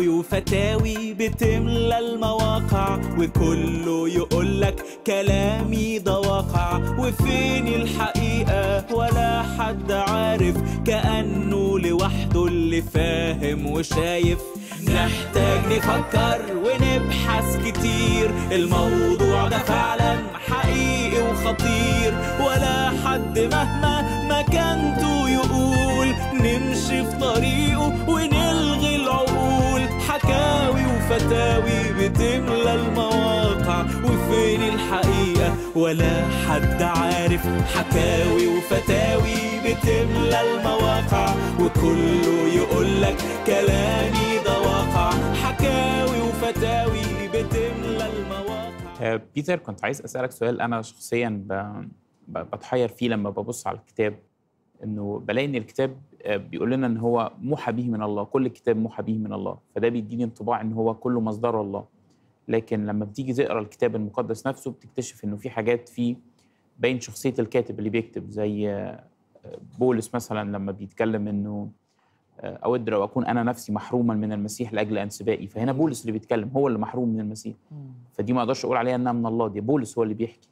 فتاوي وفتاوي بتملى المواقع وكله يقولك كلامي ده واقع وفين الحقيقة ولا حد عارف كأنه لوحده اللي فاهم وشايف نحتاج نفكر ونبحث كتير الموضوع ده فعلا حقيقي وخطير ولا حد مهما ولا حد عارف حكاوي وفتاوي بتملى المواقع وكله يقولك كلامي ده واقع حكاوي وفتاوي بتملى المواقع آه، بيتر كنت عايز اسالك سؤال انا شخصيا بتحير فيه لما ببص على الكتاب انه بلاقي ان الكتاب آه، بيقول لنا ان هو موحى به من الله كل الكتاب موحى به من الله فده بيديني انطباع ان هو كله مصدر الله لكن لما بتيجي تقرا الكتاب المقدس نفسه بتكتشف انه في حاجات فيه باين شخصيه الكاتب اللي بيكتب زي آه، بولس مثلا لما بيتكلم انه آه، اود لو اكون انا نفسي محروما من المسيح لاجل انسبائي فهنا بولس اللي بيتكلم هو اللي محروم من المسيح فدي ما اقدرش اقول عليها انها من الله دي بولس هو اللي بيحكي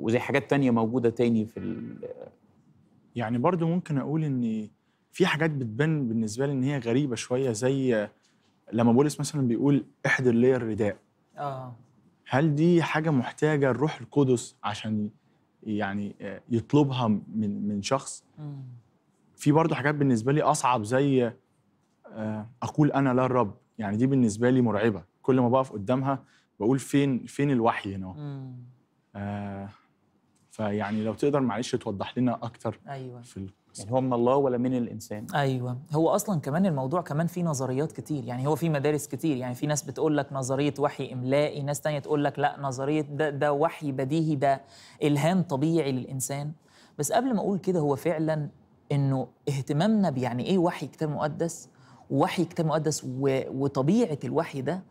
وزي حاجات تانية موجوده تاني في يعني برضو ممكن اقول ان في حاجات بتبان بالنسبه لي ان هي غريبه شويه زي آه، لما بولس مثلا بيقول احضر لي الرداء اه هل دي حاجه محتاجه الروح القدس عشان يعني آه، يطلبها من من شخص في برضه حاجات بالنسبه لي اصعب زي آه، اقول انا لا الرب يعني دي بالنسبه لي مرعبه كل ما بقف قدامها بقول فين فين الوحي هنا آه فيعني لو تقدر معلش توضح لنا اكتر أيوة. في يعني هو من الله ولا من الانسان ايوه هو اصلا كمان الموضوع كمان فيه نظريات كتير يعني هو في مدارس كتير يعني في ناس بتقول لك نظريه وحي املائي ناس تانية تقول لك لا نظريه ده ده وحي بديهي ده الهام طبيعي للانسان بس قبل ما اقول كده هو فعلا انه اهتمامنا بيعني ايه وحي كتاب مقدس وحي كتاب مقدس و... وطبيعه الوحي ده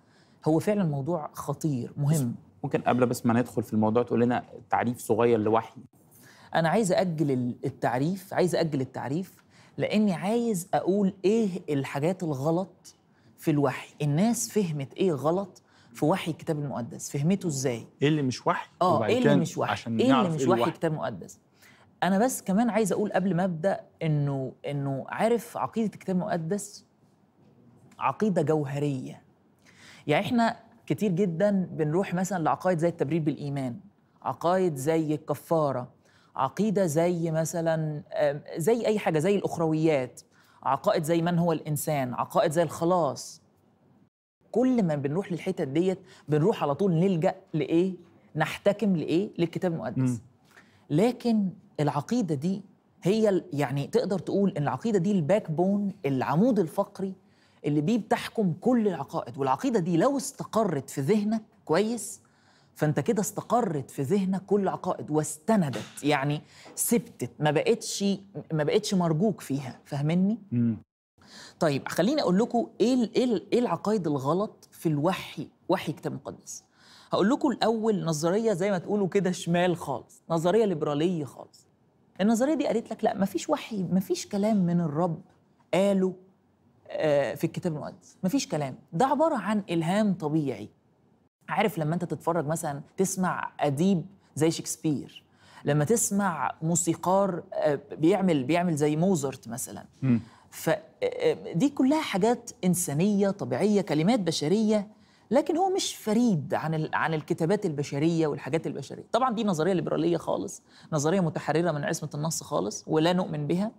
هو فعلا موضوع خطير مهم ممكن قبل بس ما ندخل في الموضوع تقول لنا تعريف صغير لوحي انا عايز اجل التعريف عايز اجل التعريف لاني عايز اقول ايه الحاجات الغلط في الوحي الناس فهمت ايه غلط في وحي الكتاب المقدس فهمته ازاي ايه اللي مش وحي اه ايه اللي مش وحي عشان ايه اللي مش إيه وحي الكتاب المقدس انا بس كمان عايز اقول قبل ما ابدا انه انه عارف عقيده الكتاب المقدس عقيده جوهريه يعني احنا كتير جدا بنروح مثلا لعقائد زي التبرير بالايمان عقائد زي الكفاره عقيده زي مثلا زي اي حاجه زي الاخرويات عقائد زي من هو الانسان عقائد زي الخلاص كل ما بنروح للحتت ديت بنروح على طول نلجا لايه نحتكم لايه للكتاب المقدس م. لكن العقيده دي هي يعني تقدر تقول ان العقيده دي الباك بون العمود الفقري اللي بيه بتحكم كل العقائد والعقيده دي لو استقرت في ذهنك كويس فانت كده استقرت في ذهنك كل عقائد واستندت يعني ثبتت ما بقتش ما بقتش مرجوك فيها فاهمني طيب خليني اقول لكم ايه ايه ايه العقائد الغلط في الوحي وحي الكتاب المقدس هقول لكم الاول نظريه زي ما تقولوا كده شمال خالص نظريه ليبراليه خالص النظريه دي قالت لك لا مفيش وحي مفيش كلام من الرب قاله آه، في الكتاب المقدس مفيش كلام ده عباره عن الهام طبيعي عارف لما انت تتفرج مثلا تسمع اديب زي شكسبير لما تسمع موسيقار آه، بيعمل بيعمل زي موزارت مثلا م. فدي آه، آه، كلها حاجات انسانيه طبيعيه كلمات بشريه لكن هو مش فريد عن عن الكتابات البشريه والحاجات البشريه طبعا دي نظريه ليبراليه خالص نظريه متحرره من عصمه النص خالص ولا نؤمن بها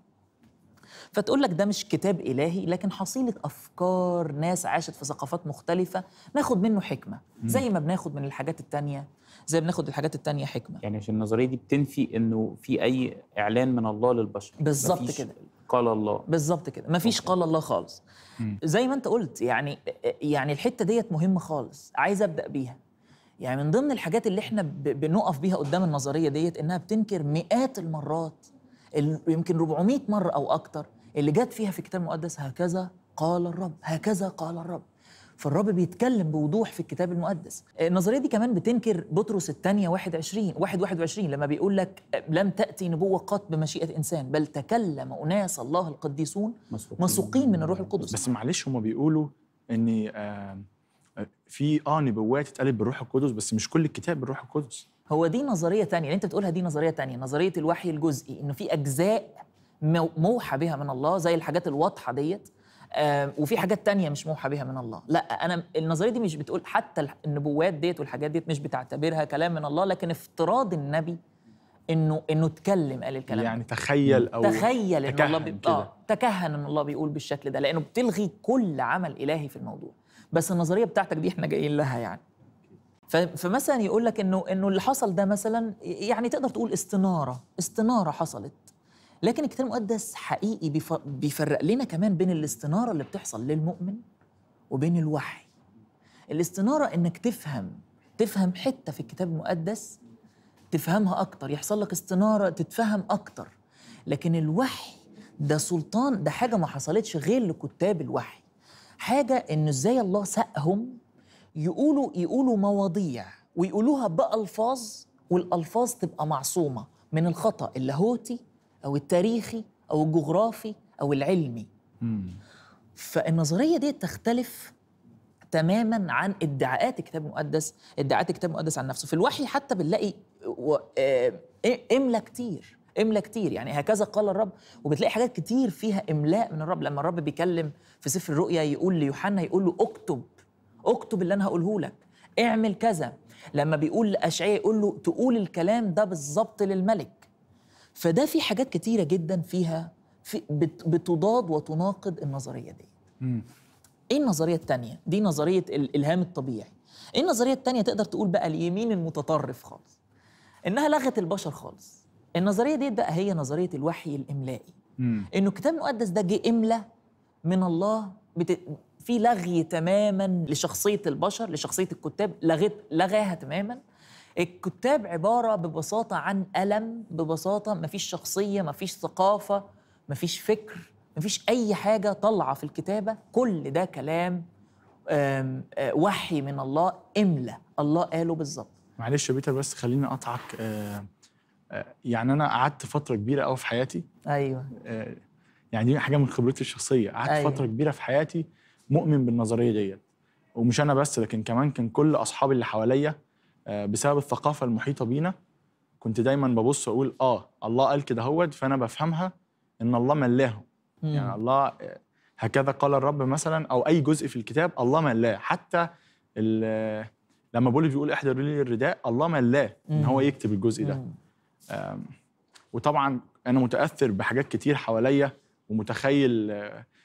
فتقول لك ده مش كتاب إلهي لكن حصيلة أفكار ناس عاشت في ثقافات مختلفة ناخد منه حكمة زي ما بناخد من الحاجات التانية زي بناخد الحاجات التانية حكمة يعني عشان النظرية دي بتنفي إنه في أي إعلان من الله للبشر بالظبط كده قال الله بالظبط كده مفيش أوكي. قال الله خالص مم. زي ما انت قلت يعني يعني الحته ديت مهمه خالص عايز ابدا بيها يعني من ضمن الحاجات اللي احنا بنقف بيها قدام النظريه ديت انها بتنكر مئات المرات يمكن 400 مره او اكتر اللي جت فيها في الكتاب المقدس هكذا قال الرب هكذا قال الرب فالرب بيتكلم بوضوح في الكتاب المقدس آه، النظريه دي كمان بتنكر بطرس الثانيه 21 واحد 21 لما بيقول لك آه، لم تاتي نبوه قط بمشيئه انسان بل تكلم اناس الله القديسون مسوقين من الروح القدس بس معلش هما بيقولوا ان آه، في اه نبوات اتقالت بالروح القدس بس مش كل الكتاب بالروح القدس هو دي نظريه تانية اللي يعني انت بتقولها دي نظريه تانية نظريه الوحي الجزئي انه في اجزاء موحى بها من الله زي الحاجات الواضحه ديت وفي حاجات تانية مش موحى بها من الله لا انا النظريه دي مش بتقول حتى النبوات ديت والحاجات ديت مش بتعتبرها كلام من الله لكن افتراض النبي انه انه اتكلم قال الكلام يعني تخيل او تخيل ان الله بي... آه تكهن ان الله بيقول بالشكل ده لانه بتلغي كل عمل الهي في الموضوع بس النظريه بتاعتك دي احنا جايين لها يعني فمثلا يقول لك انه انه اللي حصل ده مثلا يعني تقدر تقول استناره استناره حصلت لكن الكتاب المقدس حقيقي بيفرق لنا كمان بين الاستناره اللي بتحصل للمؤمن وبين الوحي الاستناره انك تفهم تفهم حته في الكتاب المقدس تفهمها اكتر يحصل لك استناره تتفهم اكتر لكن الوحي ده سلطان ده حاجه ما حصلتش غير لكتاب الوحي حاجه انه ازاي الله سأهم يقولوا يقولوا مواضيع ويقولوها بالفاظ والالفاظ تبقى معصومه من الخطا اللاهوتي او التاريخي او الجغرافي او العلمي مم. فالنظريه دي تختلف تماما عن ادعاءات الكتاب المقدس ادعاءات الكتاب المقدس عن نفسه في الوحي حتى بنلاقي آه، املا كتير املا كتير يعني هكذا قال الرب وبتلاقي حاجات كتير فيها املاء من الرب لما الرب بيكلم في سفر الرؤيا يقول ليوحنا يقول له اكتب اكتب اللي انا هقوله لك اعمل كذا لما بيقول لاشعياء يقول له تقول الكلام ده بالظبط للملك فده في حاجات كتيرة جدا فيها في بتضاد وتناقض النظرية دي ايه النظرية التانية؟ دي نظرية الإلهام الطبيعي ايه النظرية التانية تقدر تقول بقى اليمين المتطرف خالص انها لغت البشر خالص النظرية دي بقى هي نظرية الوحي الإملائي مم. انه الكتاب المقدس ده جه إملة من الله بت... في لغي تماما لشخصية البشر لشخصية الكتاب لغت لغاها تماما الكتاب عباره ببساطه عن الم ببساطه مفيش شخصيه مفيش ثقافه مفيش فكر مفيش اي حاجه طالعه في الكتابه كل ده كلام آه، وحي من الله املا الله قاله بالظبط معلش يا بيتر بس خليني اقطعك آه، آه، يعني انا قعدت فتره كبيره قوي في حياتي ايوه يعني دي حاجه من خبرتي الشخصيه قعدت أيوة. فتره كبيره في حياتي مؤمن بالنظريه ديت ومش انا بس لكن كمان كان كل اصحابي اللي حواليا آه، بسبب الثقافه المحيطه بينا كنت دايما ببص اقول اه الله قال كده هوت فانا بفهمها ان الله ملاه يعني الله آه، هكذا قال الرب مثلا او اي جزء في الكتاب الله ملاه حتى آه، لما بولس بيقول احضروا لي الرداء الله ملاه ان هو يكتب الجزء ده وطبعا انا متاثر بحاجات كتير حواليا ومتخيل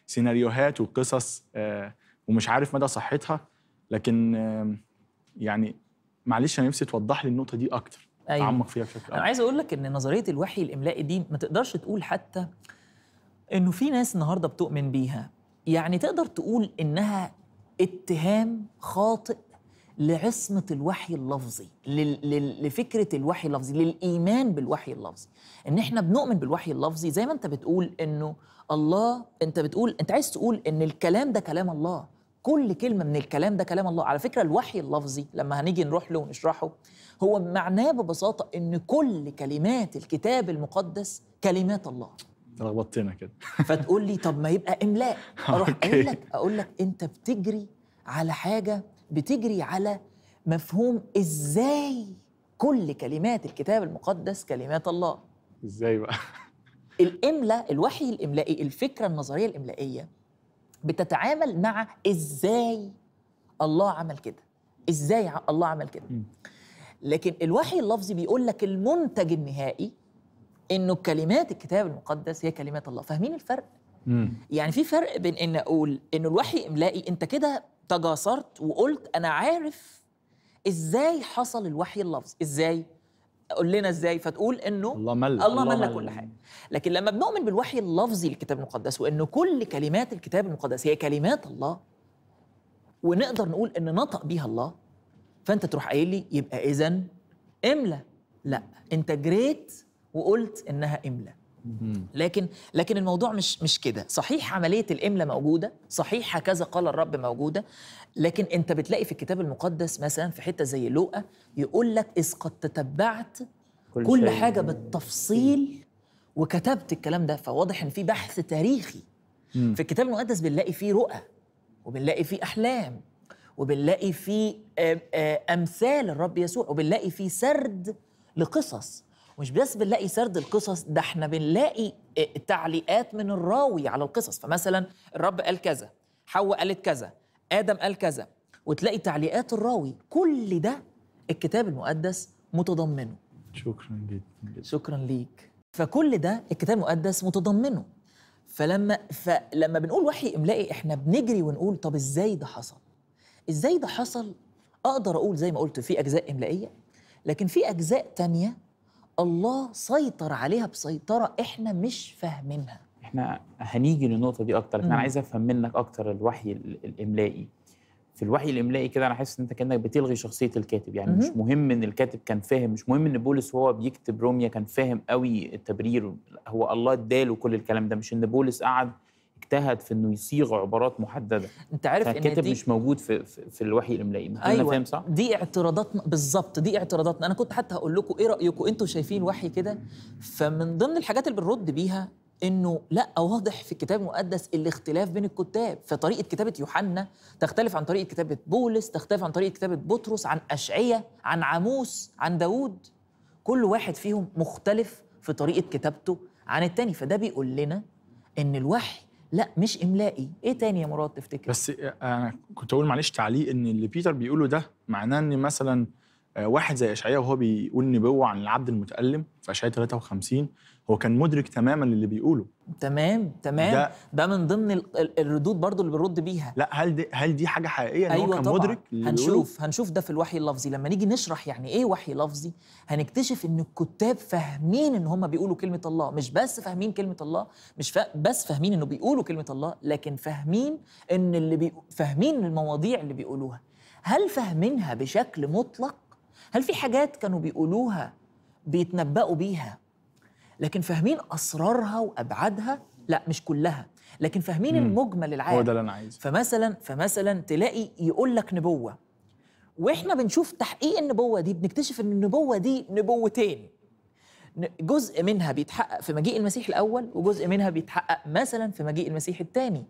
سيناريوهات وقصص ومش عارف مدى صحتها لكن يعني معلش انا نفسي توضح لي النقطه دي اكتر أيوة. اعمق فيها بشكل اكتر انا عايز اقول لك ان نظريه الوحي الاملائي دي ما تقدرش تقول حتى انه في ناس النهارده بتؤمن بيها يعني تقدر تقول انها اتهام خاطئ لعصمة الوحي اللفظي لفكرة الوحي اللفظي للإيمان بالوحي اللفظي إن إحنا بنؤمن بالوحي اللفظي زي ما أنت بتقول إنه الله أنت بتقول أنت عايز تقول إن الكلام ده كلام الله كل كلمه من الكلام ده كلام الله على فكره الوحي اللفظي لما هنيجي نروح له ونشرحه هو معناه ببساطه ان كل كلمات الكتاب المقدس كلمات الله لخبطتنا كده فتقول لي طب ما يبقى املاء اروح اقول لك اقول لك انت بتجري على حاجه بتجري على مفهوم ازاي كل كلمات الكتاب المقدس كلمات الله ازاي بقى الاملاء الوحي الاملائي الفكره النظريه الاملائيه بتتعامل مع ازاي الله عمل كده ازاي الله عمل كده لكن الوحي اللفظي بيقول لك المنتج النهائي انه كلمات الكتاب المقدس هي كلمات الله فاهمين الفرق يعني في فرق بين ان اقول انه الوحي املائي انت كده تجاسرت وقلت انا عارف ازاي حصل الوحي اللفظي ازاي قول لنا ازاي فتقول انه الله مل الله, الله مل كل حاجه لكن لما بنؤمن بالوحي اللفظي للكتاب المقدس وانه كل كلمات الكتاب المقدس هي كلمات الله ونقدر نقول ان نطق بيها الله فانت تروح قايل لي يبقى اذا املى لا انت جريت وقلت انها املى لكن لكن الموضوع مش مش كده صحيح عمليه الاملاء موجوده صحيح هكذا قال الرب موجوده لكن انت بتلاقي في الكتاب المقدس مثلا في حته زي لوقا يقول لك اذ قد تتبعت كل, كل حاجه بالتفصيل وكتبت الكلام ده فواضح ان في بحث تاريخي مم. في الكتاب المقدس بنلاقي فيه رؤى وبنلاقي فيه احلام وبنلاقي فيه آه، آه، امثال الرب يسوع وبنلاقي فيه سرد لقصص ومش بس بنلاقي سرد القصص ده احنا بنلاقي آه، تعليقات من الراوي على القصص فمثلا الرب قال كذا حواء قالت كذا ادم قال كذا وتلاقي تعليقات الراوي كل ده الكتاب المقدس متضمنه شكرا جدا شكرا ليك فكل ده الكتاب المقدس متضمنه فلما فلما بنقول وحي املائي احنا بنجري ونقول طب ازاي ده حصل ازاي ده حصل اقدر اقول زي ما قلت في اجزاء املائيه لكن في اجزاء تانية الله سيطر عليها بسيطره احنا مش فاهمينها احنا هنيجي للنقطه دي اكتر انا عايز افهم منك اكتر الوحي الاملائي في الوحي الاملائي كده انا حاسس ان انت كانك بتلغي شخصيه الكاتب يعني مم. مش مهم ان الكاتب كان فاهم مش مهم ان بولس وهو بيكتب روميا كان فاهم قوي التبرير هو الله اداله كل الكلام ده مش ان بولس قعد اجتهد في انه يصيغ عبارات محدده انت عارف ان دي مش موجود في في الوحي الاملائي أيوة. فاهم صح دي اعتراضاتنا بالظبط دي اعتراضاتنا انا كنت حتى هقول لكم ايه رايكم انتوا شايفين وحي كده فمن ضمن الحاجات اللي بنرد بيها انه لا واضح في الكتاب المقدس الاختلاف بين الكتاب فطريقه كتابه يوحنا تختلف عن طريقه كتابه بولس تختلف عن طريقه كتابه بطرس عن اشعياء عن عاموس عن داوود كل واحد فيهم مختلف في طريقه كتابته عن التاني فده بيقول لنا ان الوحي لا مش املائي ايه تاني يا مراد تفتكر بس آه، انا كنت اقول معلش تعليق ان اللي بيتر بيقوله ده معناه ان مثلا آه، واحد زي اشعياء وهو بيقول نبوه عن العبد المتالم في اشعياء 53 هو كان مدرك تماما للي بيقوله تمام تمام ده, ده من ضمن الردود برضو اللي بنرد بيها لا هل دي هل دي حاجه حقيقيه أيوة هو كان طبعًا. مدرك هنشوف هنشوف ده في الوحي اللفظي لما نيجي نشرح يعني ايه وحي لفظي هنكتشف ان الكتاب فاهمين ان هم بيقولوا كلمه الله مش بس فاهمين كلمه الله مش بس فاهمين انه بيقولوا كلمه الله لكن فاهمين ان اللي بي... فاهمين المواضيع اللي بيقولوها هل فاهمينها بشكل مطلق هل في حاجات كانوا بيقولوها بيتنبأوا بيها لكن فاهمين اسرارها وابعادها لا مش كلها لكن فاهمين مم. المجمل العام هو ده اللي انا عايزه فمثلا فمثلا تلاقي يقول لك نبوه واحنا بنشوف تحقيق النبوه دي بنكتشف ان النبوه دي نبوتين جزء منها بيتحقق في مجيء المسيح الاول وجزء منها بيتحقق مثلا في مجيء المسيح الثاني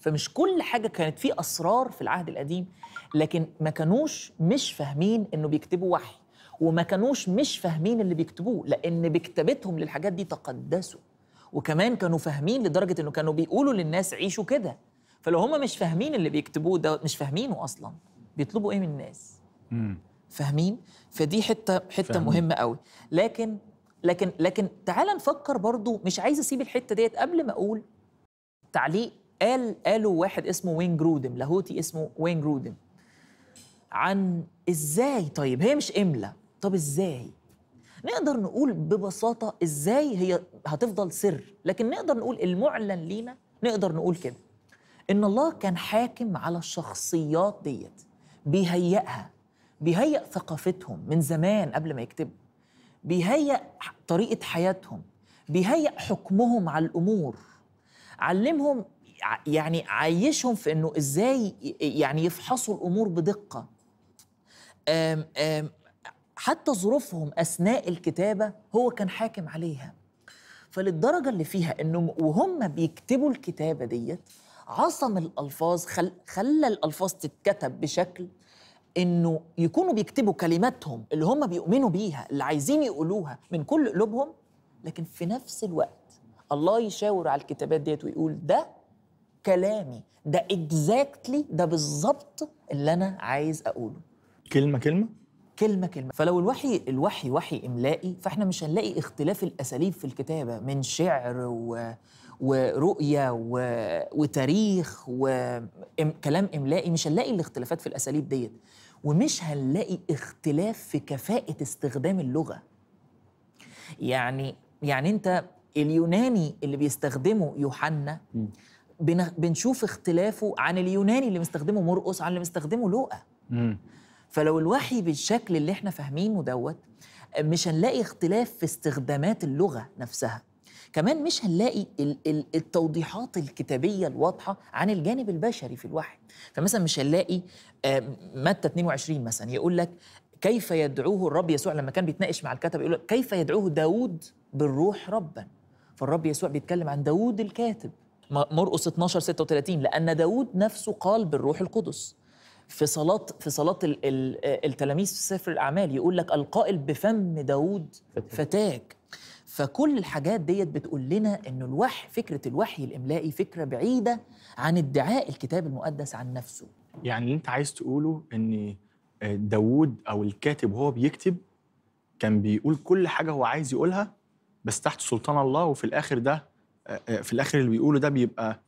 فمش كل حاجه كانت في اسرار في العهد القديم لكن ما كانوش مش فاهمين انه بيكتبوا وحي وما كانوش مش فاهمين اللي بيكتبوه لان بكتابتهم للحاجات دي تقدسوا وكمان كانوا فاهمين لدرجه انه كانوا بيقولوا للناس عيشوا كده فلو هم مش فاهمين اللي بيكتبوه ده مش فاهمينه اصلا بيطلبوا ايه من الناس فاهمين فدي حته حته فهمين. مهمه قوي لكن لكن لكن تعال نفكر برضو مش عايز اسيب الحته ديت قبل ما اقول تعليق قال قاله واحد اسمه وين جرودم لاهوتي اسمه وين جرودم عن ازاي طيب هي مش املا طب ازاي نقدر نقول ببساطه ازاي هي هتفضل سر لكن نقدر نقول المعلن لينا نقدر نقول كده ان الله كان حاكم على الشخصيات ديت بيهيئها بيهيئ ثقافتهم من زمان قبل ما يكتبوا بيهيئ طريقه حياتهم بيهيئ حكمهم على الامور علمهم يعني عايشهم في انه ازاي يعني يفحصوا الامور بدقه حتى ظروفهم اثناء الكتابه هو كان حاكم عليها فللدرجه اللي فيها انه وهم بيكتبوا الكتابه ديت عصم الالفاظ خل... خلى الالفاظ تتكتب بشكل انه يكونوا بيكتبوا كلماتهم اللي هم بيؤمنوا بيها اللي عايزين يقولوها من كل قلوبهم لكن في نفس الوقت الله يشاور على الكتابات ديت ويقول ده كلامي ده اكزاكتلي exactly ده بالظبط اللي انا عايز اقوله كلمه كلمه كلمه كلمه فلو الوحي الوحي وحي املائي فاحنا مش هنلاقي اختلاف الاساليب في الكتابه من شعر و ورؤية و... وتاريخ وكلام إملائي مش هنلاقي الاختلافات في الأساليب ديت ومش هنلاقي اختلاف في كفاءة استخدام اللغة يعني يعني أنت اليوناني اللي بيستخدمه يوحنا بنشوف اختلافه عن اليوناني اللي مستخدمه مرقص عن اللي مستخدمه لوقا فلو الوحي بالشكل اللي احنا فاهمينه دوت مش هنلاقي اختلاف في استخدامات اللغه نفسها كمان مش هنلاقي التوضيحات الكتابية الواضحة عن الجانب البشري في الوحي فمثلا مش هنلاقي آه، متى 22 مثلا يقول لك كيف يدعوه الرب يسوع لما كان بيتناقش مع الكتب يقول لك كيف يدعوه داود بالروح ربا فالرب يسوع بيتكلم عن داود الكاتب مرقس 12 36 لأن داود نفسه قال بالروح القدس في صلاة في صلاة التلاميذ في سفر الأعمال يقول لك القائل بفم داوود فتاك فكل الحاجات ديت بتقول لنا إن الوحي فكرة الوحي الإملائي فكرة بعيدة عن ادعاء الكتاب المقدس عن نفسه يعني اللي أنت عايز تقوله إن آه، داوود أو الكاتب وهو بيكتب كان بيقول كل حاجة هو عايز يقولها بس تحت سلطان الله وفي الآخر ده آه، آه، في الآخر اللي بيقوله ده بيبقى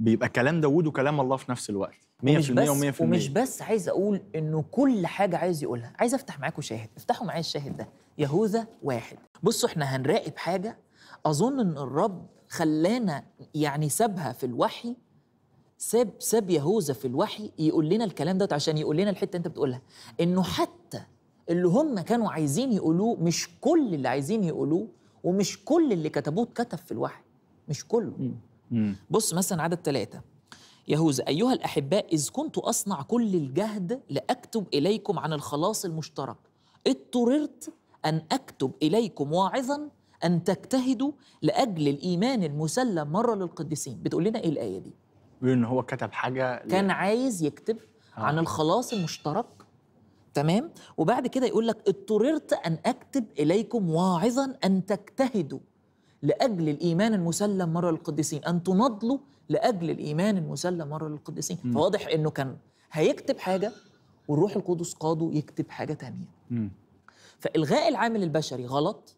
بيبقى كلام داوود وكلام الله في نفس الوقت 100% و100% ومش بس عايز اقول انه كل حاجه عايز يقولها عايز افتح معاكم شاهد افتحوا معايا الشاهد ده يهوذا واحد بصوا احنا هنراقب حاجه اظن ان الرب خلانا يعني سابها في الوحي ساب ساب يهوذا في الوحي يقول لنا الكلام دوت عشان يقول لنا الحته انت بتقولها انه حتى اللي هم كانوا عايزين يقولوه مش كل اللي عايزين يقولوه ومش كل اللي كتبوه اتكتب في الوحي مش كله م. بص مثلا عدد ثلاثة يهوذا أيها الأحباء إذ كنت أصنع كل الجهد لأكتب إليكم عن الخلاص المشترك اضطررت أن أكتب إليكم واعظا أن تجتهدوا لأجل الإيمان المسلم مرة للقديسين بتقول لنا إيه الآية دي؟ بيقول إن هو كتب حاجة كان عايز يكتب آه. عن الخلاص المشترك تمام وبعد كده يقول لك اضطررت أن أكتب إليكم واعظا أن تجتهدوا لأجل الإيمان المسلم مرة للقديسين أن تناضلوا لأجل الإيمان المسلم مرة للقديسين م. فواضح أنه كان هيكتب حاجة والروح القدس قاده يكتب حاجة تانية م. فإلغاء العامل البشري غلط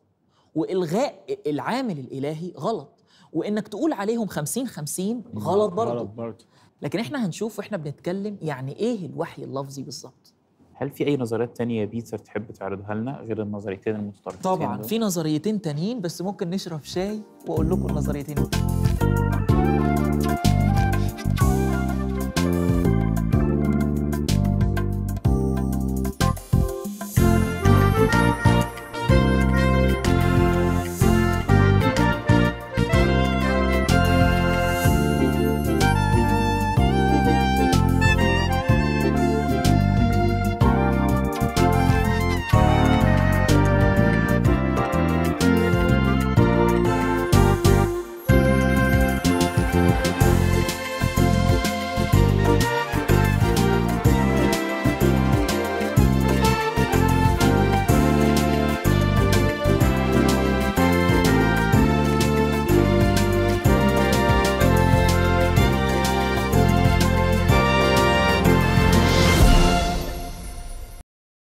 وإلغاء العامل الإلهي غلط وإنك تقول عليهم 50 50 غلط برضه غلط برضه لكن احنا هنشوف واحنا بنتكلم يعني ايه الوحي اللفظي بالظبط هل في اي نظريات تانية بيتر تحب تعرضها لنا غير النظريتين المتطرفين طبعا في نظريتين تانيين بس ممكن نشرب شاي واقول لكم النظريتين